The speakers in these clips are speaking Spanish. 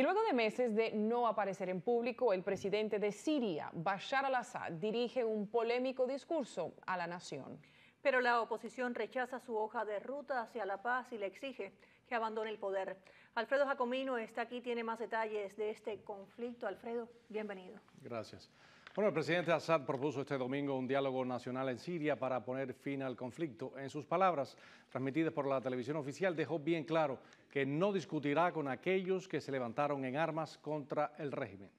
Y luego de meses de no aparecer en público, el presidente de Siria, Bashar al-Assad, dirige un polémico discurso a la nación. Pero la oposición rechaza su hoja de ruta hacia la paz y le exige que abandone el poder. Alfredo Jacomino está aquí, tiene más detalles de este conflicto. Alfredo, bienvenido. Gracias. Bueno, el presidente Assad propuso este domingo un diálogo nacional en Siria para poner fin al conflicto. En sus palabras, transmitidas por la televisión oficial, dejó bien claro que no discutirá con aquellos que se levantaron en armas contra el régimen.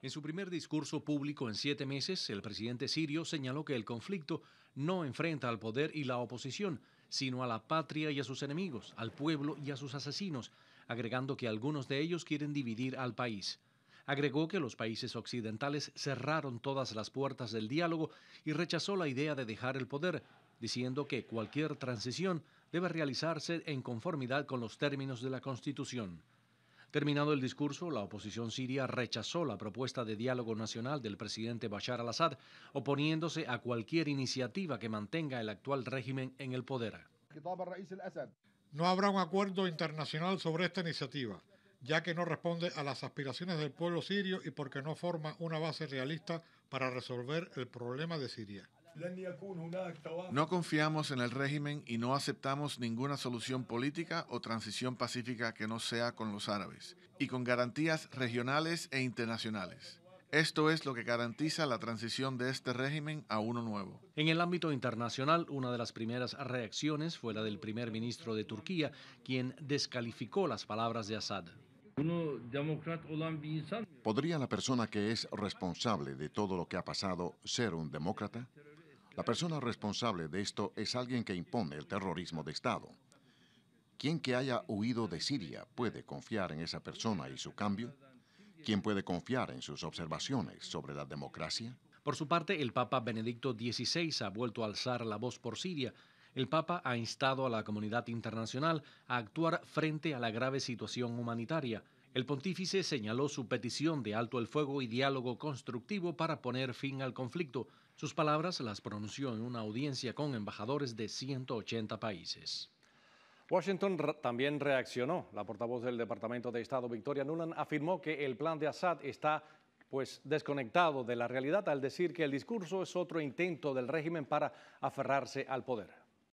En su primer discurso público en siete meses, el presidente sirio señaló que el conflicto no enfrenta al poder y la oposición, sino a la patria y a sus enemigos, al pueblo y a sus asesinos, agregando que algunos de ellos quieren dividir al país. Agregó que los países occidentales cerraron todas las puertas del diálogo y rechazó la idea de dejar el poder, diciendo que cualquier transición debe realizarse en conformidad con los términos de la Constitución. Terminado el discurso, la oposición siria rechazó la propuesta de diálogo nacional del presidente Bashar al-Assad, oponiéndose a cualquier iniciativa que mantenga el actual régimen en el poder. No habrá un acuerdo internacional sobre esta iniciativa ya que no responde a las aspiraciones del pueblo sirio y porque no forma una base realista para resolver el problema de Siria. No confiamos en el régimen y no aceptamos ninguna solución política o transición pacífica que no sea con los árabes y con garantías regionales e internacionales. Esto es lo que garantiza la transición de este régimen a uno nuevo. En el ámbito internacional, una de las primeras reacciones fue la del primer ministro de Turquía, quien descalificó las palabras de Assad. ¿Podría la persona que es responsable de todo lo que ha pasado ser un demócrata? La persona responsable de esto es alguien que impone el terrorismo de Estado. ¿Quién que haya huido de Siria puede confiar en esa persona y su cambio? ¿Quién puede confiar en sus observaciones sobre la democracia? Por su parte, el Papa Benedicto XVI ha vuelto a alzar la voz por Siria el Papa ha instado a la comunidad internacional a actuar frente a la grave situación humanitaria. El pontífice señaló su petición de alto el fuego y diálogo constructivo para poner fin al conflicto. Sus palabras las pronunció en una audiencia con embajadores de 180 países. Washington también reaccionó. La portavoz del Departamento de Estado, Victoria Nuland, afirmó que el plan de Assad está pues desconectado de la realidad al decir que el discurso es otro intento del régimen para aferrarse al poder.